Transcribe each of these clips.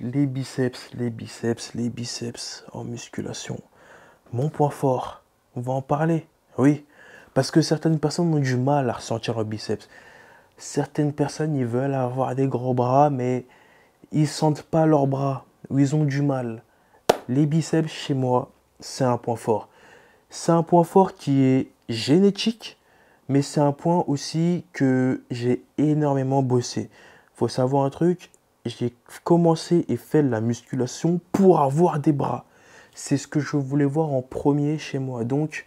les biceps, les biceps, les biceps en musculation. Mon point fort, on va en parler, oui. Parce que certaines personnes ont du mal à ressentir leurs biceps. Certaines personnes, ils veulent avoir des gros bras, mais ils sentent pas leurs bras, ou ils ont du mal. Les biceps, chez moi, c'est un point fort. C'est un point fort qui est génétique, mais c'est un point aussi que j'ai énormément bossé. Faut savoir un truc, j'ai commencé et fait la musculation pour avoir des bras. C'est ce que je voulais voir en premier chez moi. Donc,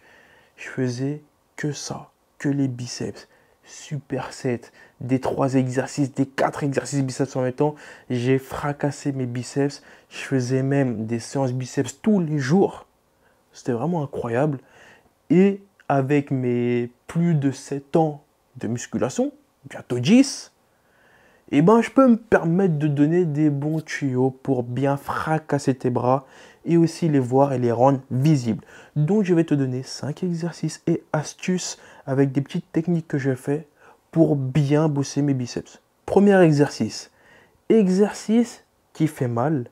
je faisais que ça, que les biceps, super 7, des trois exercices, des quatre exercices biceps en même temps. J'ai fracassé mes biceps. Je faisais même des séances biceps tous les jours. C'était vraiment incroyable. Et avec mes plus de 7 ans de musculation, bientôt 10, eh ben, je peux me permettre de donner des bons tuyaux pour bien fracasser tes bras et aussi les voir et les rendre visibles. Donc, je vais te donner 5 exercices et astuces avec des petites techniques que je fais pour bien bosser mes biceps. Premier exercice. Exercice qui fait mal,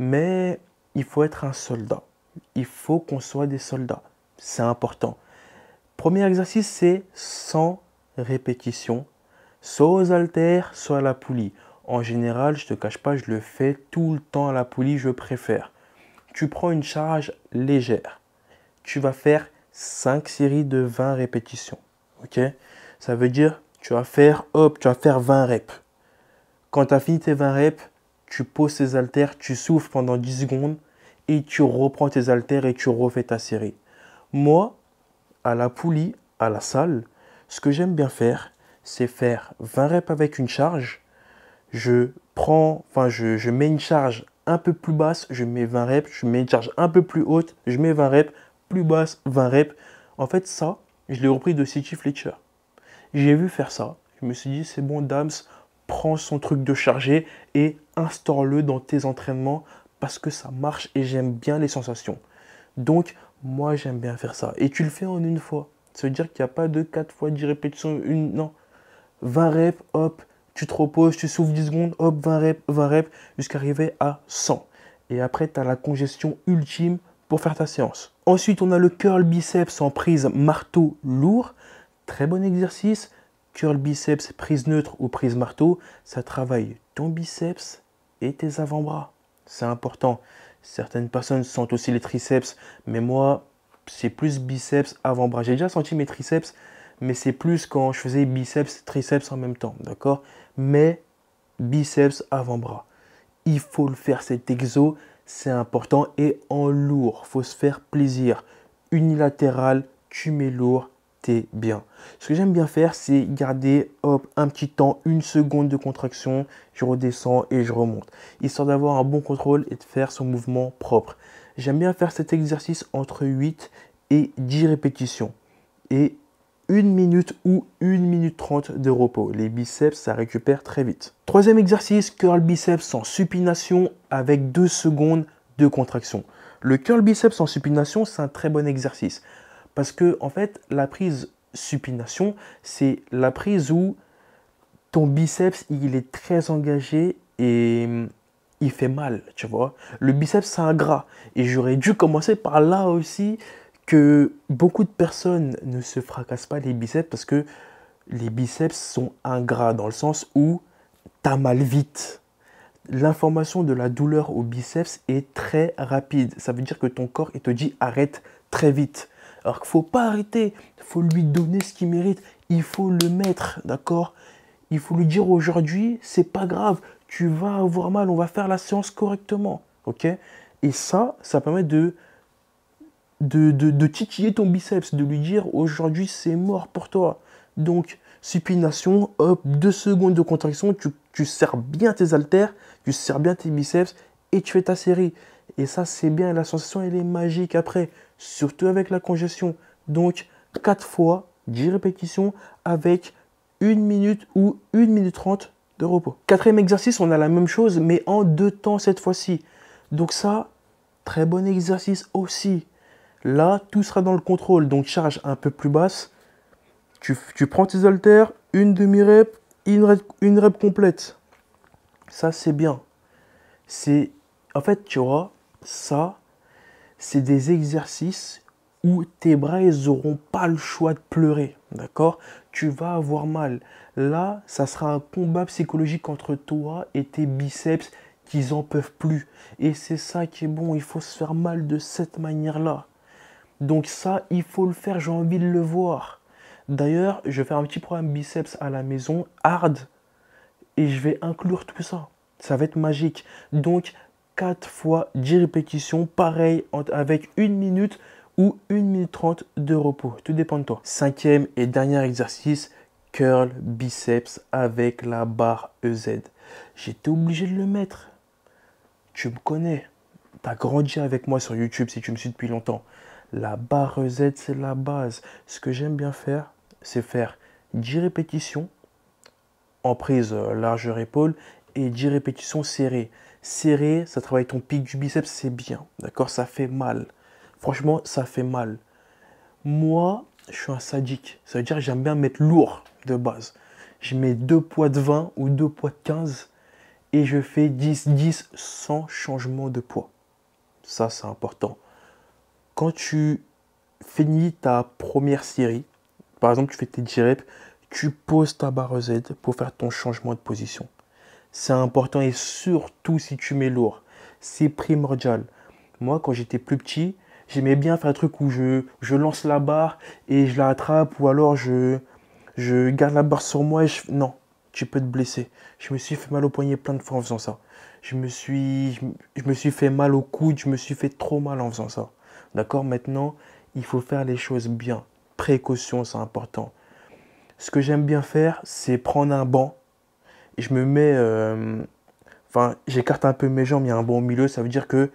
mais il faut être un soldat. Il faut qu'on soit des soldats. C'est important. Premier exercice, c'est sans répétition soit aux haltères, soit à la poulie. En général, je te cache pas, je le fais tout le temps à la poulie, je préfère. Tu prends une charge légère. Tu vas faire 5 séries de 20 répétitions. OK Ça veut dire tu vas faire hop, tu vas faire 20 reps. Quand tu as fini tes 20 reps, tu poses tes haltères, tu souffles pendant 10 secondes et tu reprends tes haltères et tu refais ta série. Moi, à la poulie, à la salle, ce que j'aime bien faire, c'est faire 20 reps avec une charge. Je prends, enfin, je, mets une charge un peu plus basse, je mets 20 reps. Je mets une charge un peu plus haute, je mets 20 reps. Plus basse, 20 reps. En fait, ça, je l'ai repris de City Fletcher. J'ai vu faire ça. Je me suis dit, c'est bon, Dams, prends son truc de chargé et instaure-le dans tes entraînements parce que ça marche et j'aime bien les sensations. Donc, moi, j'aime bien faire ça. Et tu le fais en une fois. ça veut dire qu'il n'y a pas de 4 fois 10 répétitions, une, non, 20 reps, hop, tu te reposes, tu souffles 10 secondes, hop, 20 reps, 20 reps, jusqu'à arriver à 100. Et après, tu as la congestion ultime pour faire ta séance. Ensuite, on a le curl biceps en prise marteau lourd. Très bon exercice. Curl biceps, prise neutre ou prise marteau, ça travaille ton biceps et tes avant-bras. C'est important. Certaines personnes sentent aussi les triceps, mais moi, c'est plus biceps, avant-bras. J'ai déjà senti mes triceps, mais c'est plus quand je faisais biceps, triceps en même temps, d'accord Mais biceps, avant-bras. Il faut le faire cet exo, c'est important et en lourd, faut se faire plaisir. Unilatéral, tu mets lourd, t'es bien. Ce que j'aime bien faire, c'est garder hop, un petit temps, une seconde de contraction, je redescends et je remonte, histoire d'avoir un bon contrôle et de faire son mouvement propre. J'aime bien faire cet exercice entre 8 et 10 répétitions. Et une minute ou une minute 30 de repos. Les biceps, ça récupère très vite. Troisième exercice, curl biceps en supination avec deux secondes de contraction. Le curl biceps en supination, c'est un très bon exercice. Parce que, en fait, la prise supination, c'est la prise où ton biceps, il est très engagé et hum, il fait mal, tu vois. Le biceps, c'est un gras. Et j'aurais dû commencer par là aussi, que beaucoup de personnes ne se fracassent pas les biceps parce que les biceps sont ingrats dans le sens où t'as mal vite. L'information de la douleur au biceps est très rapide. Ça veut dire que ton corps il te dit arrête très vite. Alors qu'il faut pas arrêter, il faut lui donner ce qu'il mérite, il faut le mettre, d'accord Il faut lui dire aujourd'hui, c'est pas grave, tu vas avoir mal, on va faire la séance correctement, ok Et ça, ça permet de de, titiller ton biceps, de lui dire aujourd'hui c'est mort pour toi. Donc, supination, hop, deux secondes de contraction, tu, tu serres bien tes haltères, tu serres bien tes biceps et tu fais ta série. Et ça, c'est bien, la sensation, elle est magique après, surtout avec la congestion. Donc, quatre fois 10 répétitions avec une minute ou une minute trente de repos. Quatrième exercice, on a la même chose, mais en deux temps cette fois-ci. Donc ça, très bon exercice aussi. Là, tout sera dans le contrôle, donc charge un peu plus basse. Tu, prends tes haltères, une demi-rep, une rep, complète. Ça, c'est bien. C'est, en fait, tu vois, ça, c'est des exercices où tes bras, ils n'auront pas le choix de pleurer, d'accord Tu vas avoir mal. Là, ça sera un combat psychologique entre toi et tes biceps qu'ils n'en peuvent plus. Et c'est ça qui est bon, il faut se faire mal de cette manière-là. Donc ça, il faut le faire, j'ai envie de le voir. D'ailleurs, je vais faire un petit programme biceps à la maison, hard, et je vais inclure tout ça. Ça va être magique. Donc 4 fois 10 répétitions, pareil avec 1 minute ou 1 minute 30 de repos. Tout dépend de toi. Cinquième et dernier exercice, curl biceps avec la barre EZ. J'étais obligé de le mettre. Tu me connais. T'as grandi avec moi sur YouTube si tu me suis depuis longtemps. La barre Z, c'est la base. Ce que j'aime bien faire, c'est faire 10 répétitions en prise euh, largeur épaule et 10 répétitions serrées. Serré, ça travaille ton pic du biceps, c'est bien. D'accord Ça fait mal. Franchement, ça fait mal. Moi, je suis un sadique. Ça veut dire que j'aime bien mettre lourd de base. Je mets 2 poids de 20 ou 2 poids de 15 et je fais 10-10 sans changement de poids. Ça, c'est important quand tu finis ta première série, par exemple, tu fais tes 10 reps, tu poses ta barre Z pour faire ton changement de position. C'est important et surtout si tu mets lourd. C'est primordial. Moi, quand j'étais plus petit, j'aimais bien faire un truc où je, lance la barre et je la attrape ou alors je, je garde la barre sur moi et je... Non, tu peux te blesser. Je me suis fait mal au poignet plein de fois en faisant ça je me suis, je me suis fait mal au coude, je me suis fait trop mal en faisant ça. D'accord Maintenant, il faut faire les choses bien. Précaution, c'est important. Ce que j'aime bien faire, c'est prendre un banc. Et je me mets. Euh, enfin, j'écarte un peu mes jambes, il y a un banc au milieu. Ça veut dire que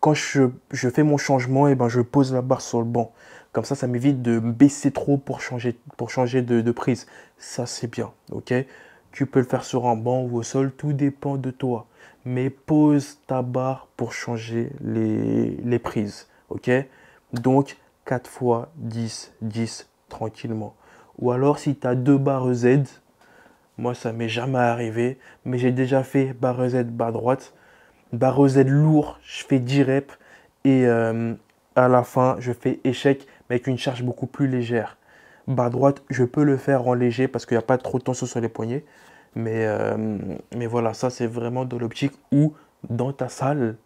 quand je, fais mon changement, et eh ben, je pose la barre sur le banc. Comme ça, ça m'évite de baisser trop pour changer, pour changer de, de prise. Ça, c'est bien. Ok Tu peux le faire sur un banc ou au sol, tout dépend de toi mais pose ta barre pour changer les, prises. Ok Donc 4 fois 10, 10 tranquillement. Ou alors si tu as deux barres Z, moi ça m'est jamais arrivé, mais j'ai déjà fait barre Z, barre droite, barre Z lourd, je fais 10 reps et euh, à la fin je fais échec mais avec une charge beaucoup plus légère. Barre droite, je peux le faire en léger parce qu'il n'y a pas trop de tension sur les poignets. Mais, euh, mais voilà, ça c'est vraiment de l'optique où dans ta salle,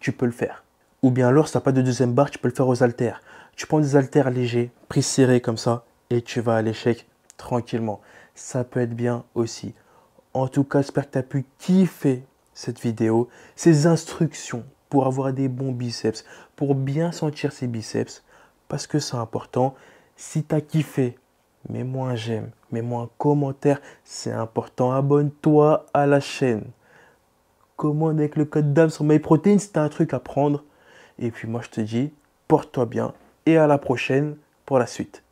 tu peux le faire. Ou bien alors, si tu n'as pas de deuxième barre, tu peux le faire aux haltères. Tu prends des haltères légers, prises serrées comme ça, et tu vas à l'échec tranquillement. Ça peut être bien aussi. En tout cas, j'espère que tu as pu kiffer cette vidéo, ces instructions pour avoir des bons biceps, pour bien sentir ses biceps, parce que c'est important. Si tu as kiffé mets-moi un j'aime, mets-moi un commentaire, c'est important. Abonne-toi à la chaîne. Commande avec le code d'âme sur MyProtein c'est un truc à prendre. Et puis moi je te dis, porte-toi bien et à la prochaine pour la suite.